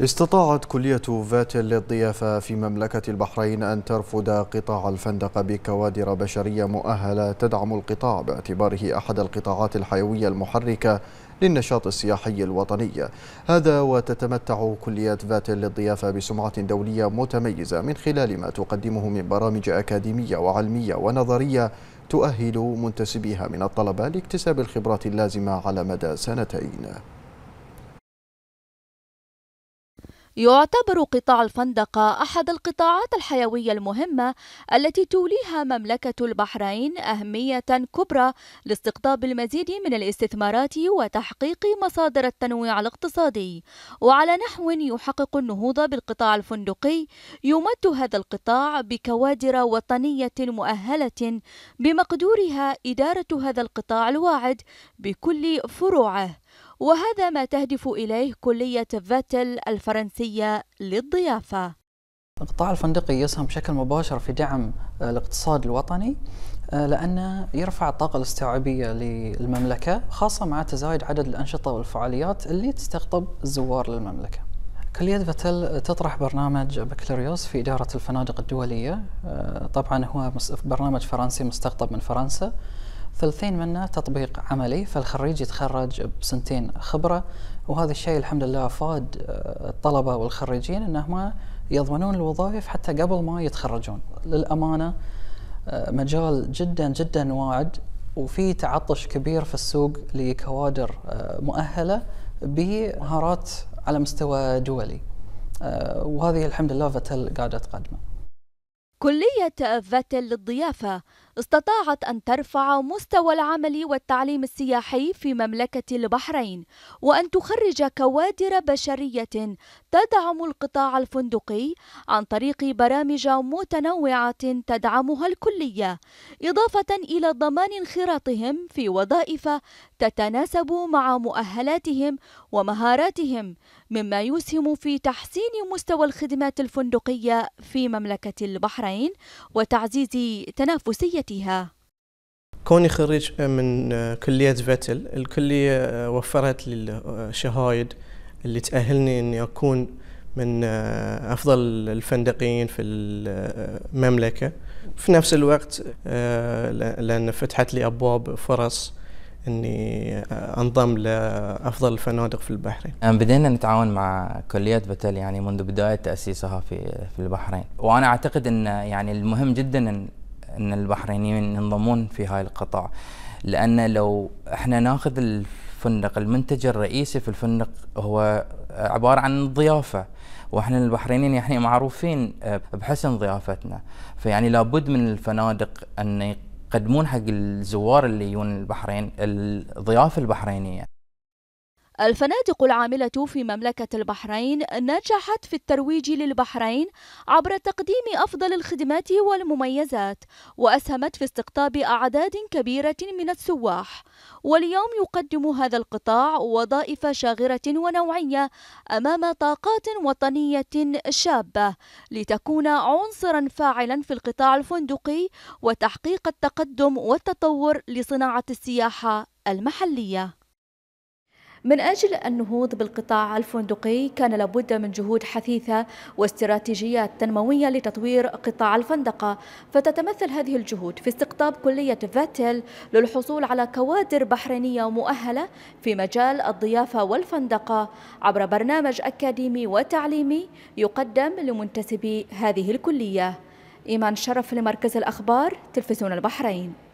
استطاعت كلية فاتل للضيافة في مملكة البحرين أن ترفد قطاع الفندق بكوادر بشرية مؤهلة تدعم القطاع باعتباره أحد القطاعات الحيوية المحركة للنشاط السياحي الوطني هذا وتتمتع كلية فاتل للضيافة بسمعة دولية متميزة من خلال ما تقدمه من برامج أكاديمية وعلمية ونظرية تؤهل منتسبيها من الطلبة لاكتساب الخبرات اللازمة على مدى سنتين يعتبر قطاع الفندقة أحد القطاعات الحيوية المهمة التي توليها مملكة البحرين أهمية كبرى لاستقطاب المزيد من الاستثمارات وتحقيق مصادر التنويع الاقتصادي وعلى نحو يحقق النهوض بالقطاع الفندقي يمد هذا القطاع بكوادر وطنية مؤهلة بمقدورها إدارة هذا القطاع الواعد بكل فروعه وهذا ما تهدف إليه كلية فاتل الفرنسية للضيافة القطاع الفندقي يسهم بشكل مباشر في دعم آه، الاقتصاد الوطني آه، لأنه يرفع الطاقة الاستيعابية للمملكة خاصة مع تزايد عدد الأنشطة والفعاليات اللي تستقطب الزوار للمملكة كلية فتل تطرح برنامج بكالوريوس في إدارة الفنادق الدولية آه، طبعا هو برنامج فرنسي مستقطب من فرنسا ثلثين منه تطبيق عملي فالخريج يتخرج بسنتين خبرة وهذا الشيء الحمد لله فاد آه، الطلبة والخريجين أنهم يضمنون الوظائف حتى قبل ما يتخرجون للأمانة آه، مجال جدا جدا واعد وفي تعطش كبير في السوق لكوادر آه، مؤهلة بمهارات على مستوى دولي وهذه الحمد لله فتل قاعدة تقدمه كلية فتل للضيافة استطاعت أن ترفع مستوى العمل والتعليم السياحي في مملكة البحرين وأن تخرج كوادر بشرية تدعم القطاع الفندقي عن طريق برامج متنوعة تدعمها الكلية إضافة إلى ضمان انخراطهم في وظائف تتناسب مع مؤهلاتهم ومهاراتهم مما يسهم في تحسين مستوى الخدمات الفندقية في مملكة البحرين وتعزيز تنافسية كليتها كوني خريج من آه، كلية فتل الكلية آه، وفرت لي الشهايد آه، اللي تأهلني أني أكون من أفضل الفندقيين في المملكة في نفس الوقت لأن فتحت لي أبواب فرص اني انضم لافضل الفنادق في البحرين. بدينا نتعاون مع كليه بتل يعني منذ بدايه تاسيسها في في البحرين، وانا اعتقد ان يعني المهم جدا ان ان البحرينيين ينضمون في هاي القطاع لان لو احنا ناخذ الفندق المنتج الرئيسي في الفندق هو عباره عن الضيافه واحنا البحرينيين يعني معروفين بحسن ضيافتنا فيعني لابد من الفنادق ان يقدمون حق الزوار اللي يجون البحرين الضيافه البحرينيه الفنادق العاملة في مملكة البحرين نجحت في الترويج للبحرين عبر تقديم أفضل الخدمات والمميزات وأسهمت في استقطاب أعداد كبيرة من السواح واليوم يقدم هذا القطاع وظائف شاغرة ونوعية أمام طاقات وطنية شابة لتكون عنصرا فاعلا في القطاع الفندقي وتحقيق التقدم والتطور لصناعة السياحة المحلية من أجل النهوض بالقطاع الفندقي كان لابد من جهود حثيثة واستراتيجيات تنموية لتطوير قطاع الفندقة فتتمثل هذه الجهود في استقطاب كلية فاتل للحصول على كوادر بحرينية مؤهلة في مجال الضيافة والفندقة عبر برنامج أكاديمي وتعليمي يقدم لمنتسبي هذه الكلية إيمان شرف لمركز الأخبار تلفزيون البحرين